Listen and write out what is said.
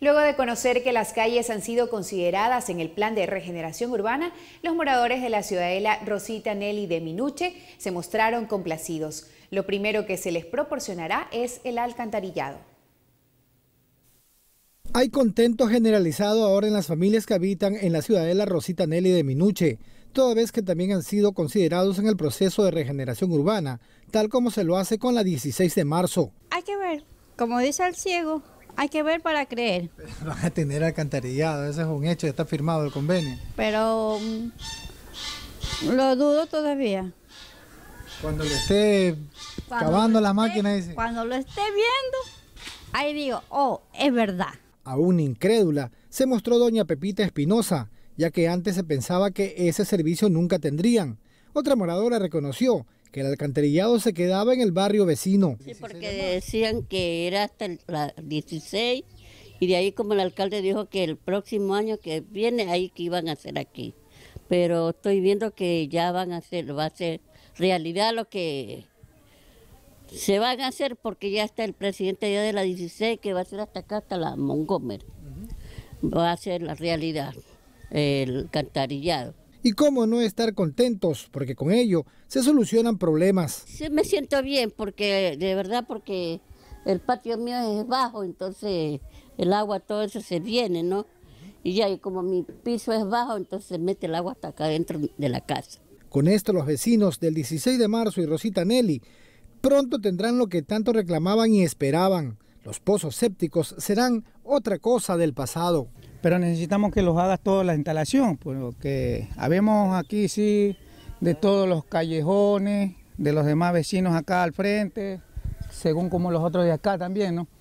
Luego de conocer que las calles han sido consideradas en el plan de regeneración urbana, los moradores de la ciudadela Rosita Nelly de Minuche se mostraron complacidos. Lo primero que se les proporcionará es el alcantarillado. Hay contento generalizado ahora en las familias que habitan en la ciudadela Rosita Nelly de Minuche, toda vez que también han sido considerados en el proceso de regeneración urbana, tal como se lo hace con la 16 de marzo. Hay que ver, como dice el ciego, hay que ver para creer. Van a tener alcantarillado, ...eso es un hecho, ya está firmado el convenio. Pero mm, lo dudo todavía. Cuando lo esté cavando la máquina... dice. Cuando lo esté viendo, ahí digo, oh, es verdad. Aún incrédula, se mostró doña Pepita Espinosa, ya que antes se pensaba que ese servicio nunca tendrían. Otra moradora reconoció que el alcantarillado se quedaba en el barrio vecino. Sí, porque decían que era hasta las 16 y de ahí como el alcalde dijo que el próximo año que viene ahí que iban a hacer aquí. Pero estoy viendo que ya van a hacer, va a ser realidad lo que se van a hacer porque ya está el presidente ya de la 16 que va a ser hasta acá, hasta la Montgomery. Va a ser la realidad, el alcantarillado. Y cómo no estar contentos, porque con ello se solucionan problemas. Sí, me siento bien, porque de verdad, porque el patio mío es bajo, entonces el agua, todo eso se viene, ¿no? Y ya, y como mi piso es bajo, entonces mete el agua hasta acá dentro de la casa. Con esto, los vecinos del 16 de marzo y Rosita Nelly pronto tendrán lo que tanto reclamaban y esperaban. Los pozos sépticos serán otra cosa del pasado pero necesitamos que los hagas toda la instalación, porque habemos aquí sí de todos los callejones, de los demás vecinos acá al frente, según como los otros de acá también, ¿no?